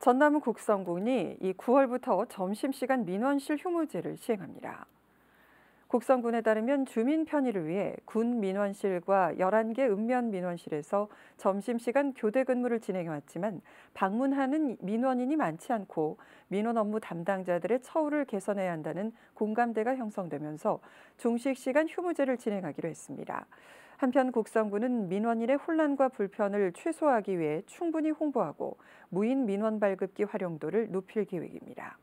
전남 국성군이 이 9월부터 점심시간 민원실 휴무제를 시행합니다. 국성군에 따르면 주민 편의를 위해 군 민원실과 11개 읍면 민원실에서 점심시간 교대 근무를 진행해왔지만 방문하는 민원인이 많지 않고 민원 업무 담당자들의 처우를 개선해야 한다는 공감대가 형성되면서 중식시간 휴무제를 진행하기로 했습니다. 한편 국성군은 민원인의 혼란과 불편을 최소화하기 위해 충분히 홍보하고 무인 민원 발급기 활용도를 높일 계획입니다.